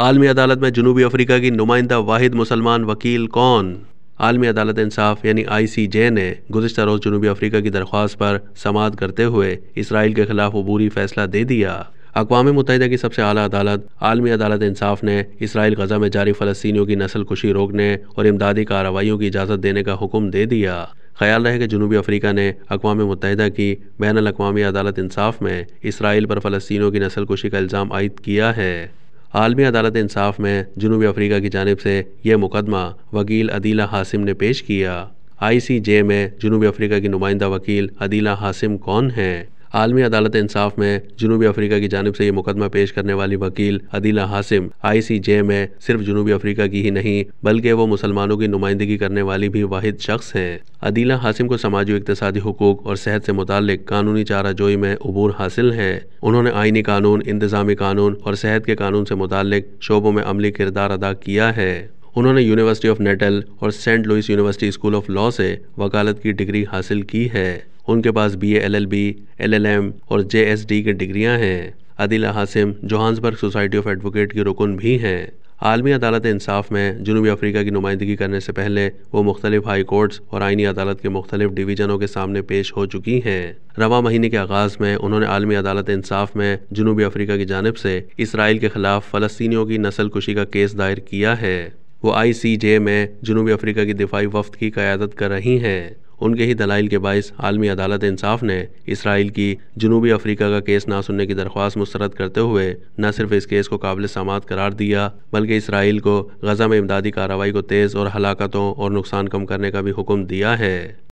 आलमी अदालत में जनूबी अफ्रीका की नुमाइंदा वाहिद मुसलमान वकील कौन आलमी अदालत इंसाफ यानी आई सी जे ने गुजशत रोज़ जनूबी अफ्रीका की दरख्वास्त पर समात करते हुए इसराइल के खिलाफ अबूरी फैसला दे दिया अकवा मुतहदा की सबसे अली अदालत आलमी अदालत इंसाफ ने इसराइल गजा में जारी फ़लस्तियों की नस्ल कुशी रोकने और इमदादी कार्रवाइयों की इजाज़त देने का हुक्म दे दिया ख्याल रहे कि जनूबी अफ्रीका ने अकवा मुतहदा की बैन अवी अदालत इंसाफ में इसराइल पर फ़लस्तियों की नस्ल खुशी का इल्ज़ाम आयद किया है आलमी अदालत इंसाफ में जनूबी अफ्रीका की जानब से यह मुकदमा वकील अदीला हासिम ने पेश किया आई सी जे में जनूबी अफ्रीका की नुमाइंदा वकील अदीला हासिम कौन हैं आलमी अदालत इंसाफ में जनूबी अफ्रीका की जानब से ये मुकदमा पेश करने वाली वकील अदीला हासिम आई सी जे में सिर्फ जनूबी अफ्रीका की ही नहीं बल्कि वो मुसलमानों की नुमाइंदगी करने वाली भी वाहिद शख्स हैं अदीला हासिम को समाजी इकतदी हकूक और सेहत से मुतल कानूनी चारा जोई में अबूर हासिल है उन्होंने आइनी कानून इंतजामी कानून और सेहत के कानून से मुतल शोबों में अमली किरदार अदा किया है उन्होंने यूनिवर्सिटी ऑफ नेटल और saint Louis university school of law से वकालत की डिग्री हासिल की है उनके पास B L L B L L M और जे एस डी की डिग्रियाँ हैं Adila Hassim Johannesburg society of advocate की रुकन भी हैं आलमी अदालत इंसाफ में जनूबी अफ्रीका की नुमाइंदगी करने से पहले वो मुख्तलिफ हाई कोर्ट्स और आइनी अदालत के मुख्तलिफ डिवीजनों के सामने पेश हो चुकी हैं रवा महीने के आगाज में उन्होंने आलमी अदालत इंसाफ में जनूबी अफ्रीका की जानब से इसराइल के खिलाफ फलस्तियों की नस्ल कुशी का केस दायर किया है वो आई सी जे में जनूबी अफ्रीका की दिफाई वफद की क्यादत कर रही हैं उनके ही दलाइल के बायस आलमी अदालत इंसाफ ने इसराइल की जनूबी अफ्रीका का केस ना सुनने की दरख्वास्त मुस्रद करते हुए न सिर्फ इस केस को काबिल समात करार दिया बल्कि इसराइल को गजा में इमदादी कार्रवाई को तेज़ और हलाकतों और नुकसान कम करने का भी हुक्म दिया है